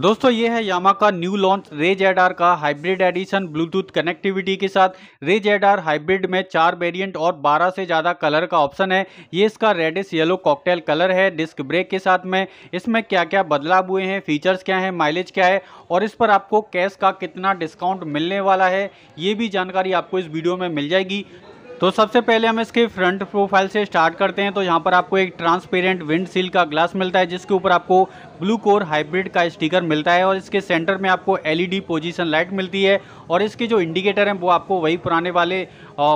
दोस्तों ये है यामा का न्यू लॉन्च रेज एडार का हाइब्रिड एडिशन ब्लूटूथ कनेक्टिविटी के साथ रेज एडार हाइब्रिड में चार वेरिएंट और 12 से ज़्यादा कलर का ऑप्शन है ये इसका रेडिस येलो कॉकटेल कलर है डिस्क ब्रेक के साथ में इसमें क्या क्या बदलाव हुए हैं फीचर्स क्या हैं माइलेज क्या है और इस पर आपको कैश का कितना डिस्काउंट मिलने वाला है ये भी जानकारी आपको इस वीडियो में मिल जाएगी तो सबसे पहले हम इसके फ्रंट प्रोफाइल से स्टार्ट करते हैं तो यहाँ पर आपको एक ट्रांसपेरेंट विंड सील का ग्लास मिलता है जिसके ऊपर आपको ब्लू कोर हाइब्रिड का स्टिकर मिलता है और इसके सेंटर में आपको एलईडी पोजीशन लाइट मिलती है और इसके जो इंडिकेटर हैं वो आपको वही पुराने वाले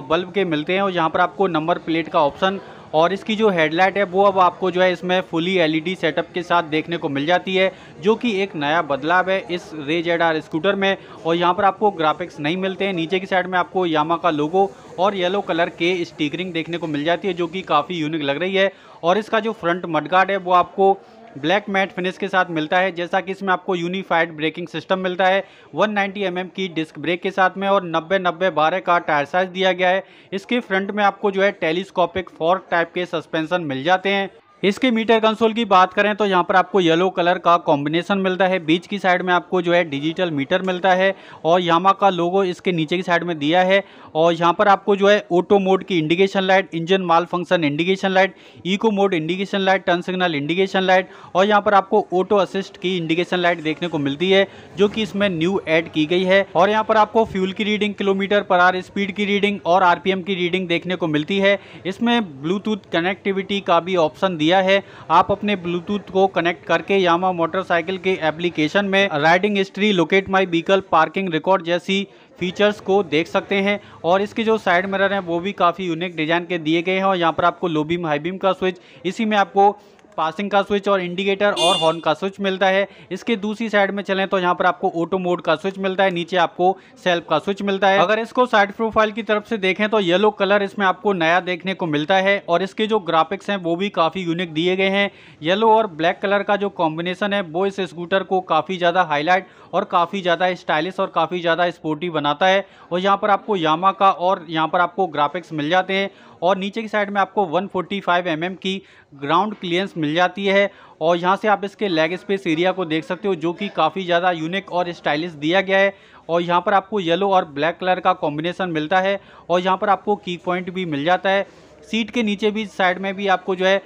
बल्ब के मिलते हैं और यहाँ पर आपको नंबर प्लेट का ऑप्शन और इसकी जो हेडलाइट है वो अब आपको जो है इसमें फुली एलईडी सेटअप के साथ देखने को मिल जाती है जो कि एक नया बदलाव है इस रेज एड स्कूटर में और यहाँ पर आपको ग्राफिक्स नहीं मिलते हैं नीचे की साइड में आपको यामा का लोगो और येलो कलर के स्टिकरिंग देखने को मिल जाती है जो कि काफ़ी यूनिक लग रही है और इसका जो फ्रंट मडगार्ड है वो आपको ब्लैक मैट फिनिश के साथ मिलता है जैसा कि इसमें आपको यूनिफाइड ब्रेकिंग सिस्टम मिलता है 190 नाइन्टी mm की डिस्क ब्रेक के साथ में और 90 नब्बे बारह का टायर साइज दिया गया है इसके फ्रंट में आपको जो है टेलीस्कोपिक फोर्क टाइप के सस्पेंसन मिल जाते हैं इसके मीटर कंसोल की बात करें तो यहाँ पर आपको येलो कलर का कॉम्बिनेशन मिलता है बीच की साइड में आपको जो है डिजिटल मीटर मिलता है और यामा का लोगो इसके नीचे की साइड में दिया है और यहाँ पर आपको जो है ऑटो मोड की indication light engine malfunction indication light eco mode indication light turn signal indication light और यहाँ पर आपको ऑटो असिस्ट की इंडिकेशन लाइट देखने को मिलती है जो कि इसमें न्यू एड की गई है और यहाँ पर आपको फ्यूल की रीडिंग किलोमीटर पर आर स्पीड की रीडिंग और आरपीएम की रीडिंग देखने को मिलती है इसमें ब्लूटूथ कनेक्टिविटी का भी ऑप्शन दिया दिया है आप अपने ब्लूटूथ को कनेक्ट करके यामा मोटरसाइकिल के एप्लीकेशन में riding history locate my vehicle parking record जैसी फीचर्स को देख सकते हैं और इसके जो साइड मिरर हैं वो भी काफ़ी यूनिक डिज़ाइन के दिए गए हैं और यहाँ पर आपको लो बीम हाई बीम का स्विच इसी में आपको पासिंग का स्विच और इंडिकेटर और हॉर्न का स्विच मिलता है इसके दूसरी साइड में चलें तो यहाँ पर आपको ऑटो मोड का स्विच मिलता है नीचे आपको सेल्फ का स्विच मिलता है अगर इसको साइड प्रोफाइल की तरफ से देखें तो येलो कलर इसमें आपको नया देखने को मिलता है और इसके जो ग्राफिक्स हैं वो भी काफ़ी यूनिक दिए गए हैं येलो और ब्लैक कलर का जो कॉम्बिनेशन है वो इस स्कूटर को काफ़ी ज़्यादा हाईलाइट और काफ़ी ज़्यादा स्टाइलिश और काफ़ी ज़्यादा स्पोर्टी बनाता है और यहाँ पर आपको यामा का और यहाँ पर आपको ग्राफिक्स मिल जाते हैं और नीचे की साइड में आपको 145 mm की ग्राउंड क्लियरेंस मिल जाती है और यहाँ से आप इसके लेग स्पेस एरिया को देख सकते हो जो कि काफ़ी ज़्यादा यूनिक और स्टाइलिश दिया गया है और यहाँ पर आपको येलो और ब्लैक कलर का कॉम्बिनेशन मिलता है और यहाँ पर आपको की पॉइंट भी मिल जाता है सीट के नीचे भी साइड में भी आपको जो है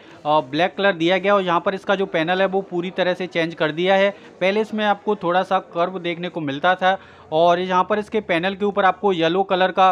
ब्लैक कलर दिया गया और यहाँ पर इसका जो पैनल है वो पूरी तरह से चेंज कर दिया है पहले इसमें आपको थोड़ा सा कर्व देखने को मिलता था और यहाँ पर इसके पैनल के ऊपर आपको येलो कलर का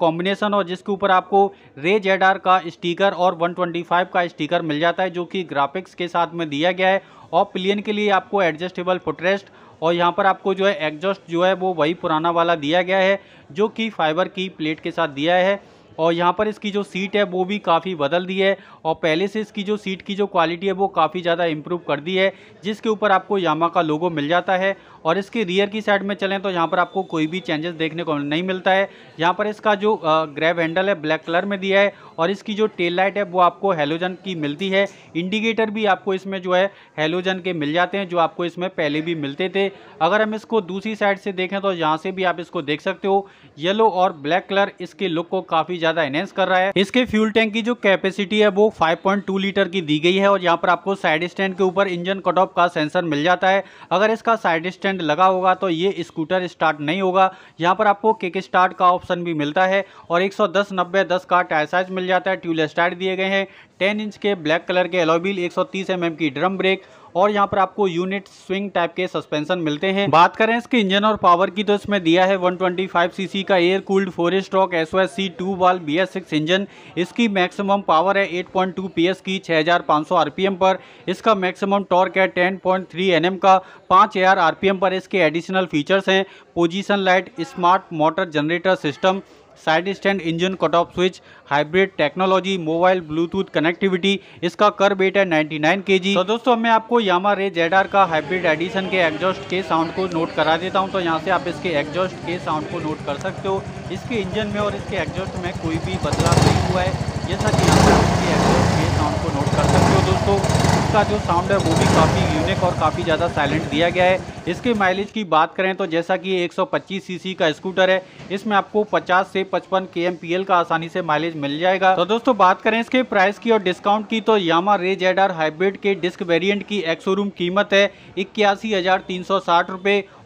कॉम्बिनेशन और जिसके ऊपर आपको रे जेड का स्टिकर और 125 का स्टिकर मिल जाता है जो कि ग्राफिक्स के साथ में दिया गया है और प्लेन के लिए आपको एडजस्टेबल फुटरेस्ट और यहाँ पर आपको जो है एग्जॉस्ट जो है वो वही पुराना वाला दिया गया है जो कि फाइबर की प्लेट के साथ दिया है और यहाँ पर इसकी जो सीट है वो भी काफ़ी बदल दी है और पहले से इसकी जो सीट की जो क्वालिटी है वो काफ़ी ज़्यादा इंप्रूव कर दी है जिसके ऊपर आपको यामा का लोगो मिल जाता है और इसके रियर की साइड में चलें तो यहाँ पर आपको कोई भी चेंजेस देखने को नहीं मिलता है यहाँ पर इसका जो ग्रैब हैंडल है ब्लैक कलर में दिया है और इसकी जो टेल लाइट है वो आपको हेलोजन की मिलती है इंडिकेटर भी आपको इसमें जो है हेलोजन के मिल जाते हैं जो आपको इसमें पहले भी मिलते थे अगर हम इसको दूसरी साइड से देखें तो यहाँ से भी आप इसको देख सकते हो येलो और ब्लैक कलर इसके लुक को काफ़ी ज़्यादा इनहेंस कर रहा है इसके फ्यूल टैंक की जो कैपेसिटी है वो 5.2 लीटर की दी गई है और यहाँ पर आपको साइड स्टैंड के ऊपर इंजन कट ऑफ का सेंसर मिल जाता है अगर इसका साइड स्टैंड लगा होगा तो ये स्कूटर स्टार्ट नहीं होगा यहाँ पर आपको किक स्टार्ट का ऑप्शन भी मिलता है और दस नब्बे दस का टायर साइज मिल जाता है ट्यूबलेस टायर दिए गए हैं टेन इंच के ब्लैक कलर के एलोबिल एम एम की ड्रम ब्रेक और यहाँ पर आपको यूनिट स्विंग टाइप के सस्पेंशन मिलते हैं बात करें इसके इंजन और पावर की तो इसमें दिया है 125 सीसी का air cooled four stroke S O S C two valve B S six engine इसकी मैक्सिमम पावर है 8.2 एस की 6500 आरपीएम पर इसका मैक्सिमम टॉर्क है 10.3 एनएम का 5000 आरपीएम पर इसके एडिशनल फीचर्स हैं position light smart motor generator system side stand engine cut off switch hybrid technology mobile Bluetooth connectivity इसका कर बेट है 99 जी तो दोस्तों मैं आपको यामा रे जेड का हाइब्रिड एडिशन के एग्जॉस्ट के साउंड को नोट करा देता हूँ तो यहाँ से आप इसके एग्जॉस्ट के साउंड को नोट कर सकते हो इसके इंजन में और इसके एग्जॉस्ट में कोई भी बदलाव नहीं हुआ है जैसा कि यहाँ इसके एग्जॉस्ट के साउंड को नोट कर सकते हो दोस्तों इसका जो साउंड है वो भी काफ़ी यूनिक और काफ़ी ज़्यादा साइलेंट दिया गया है इसके माइलेज की बात करें तो जैसा कि 125 सीसी का स्कूटर है इसमें आपको 50 से 55 के का आसानी से माइलेज मिल जाएगा तो दोस्तों बात करें इसके प्राइस की और डिस्काउंट की तो यामा रेज एडार हाइब्रिड के डिस्क वेरिएंट की एक्स शोरूम कीमत है इक्यासी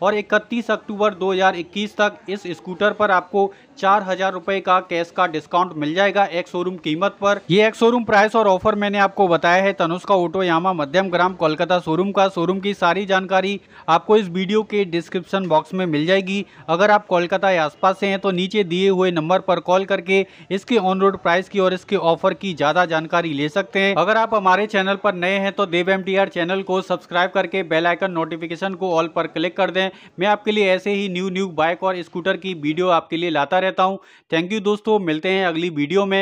और इकतीस अक्टूबर 2021 तक इस स्कूटर पर आपको चार हजार रूपए का कैश का डिस्काउंट मिल जाएगा एक शोरूम कीमत पर ये एक शोरूम प्राइस और ऑफर मैंने आपको बताया है Tanushka auto Yamaha Madhyamgram Kolkata showroom का शोरूम की सारी जानकारी आपको आपको इस वीडियो के डिस्क्रिप्शन बॉक्स में मिल जाएगी अगर आप कोलकाता या आसपास से हैं तो नीचे दिए हुए नंबर पर कॉल करके इसके ऑन रोड प्राइस की और इसके ऑफर की ज़्यादा जानकारी ले सकते हैं अगर आप हमारे चैनल पर नए हैं तो देव एम चैनल को सब्सक्राइब करके बेलाइकन नोटिफिकेशन को ऑल पर क्लिक कर दें मैं आपके लिए ऐसे ही न्यू न्यू बाइक और स्कूटर की वीडियो आपके लिए लाता रहता हूँ थैंक यू दोस्तों मिलते हैं अगली वीडियो में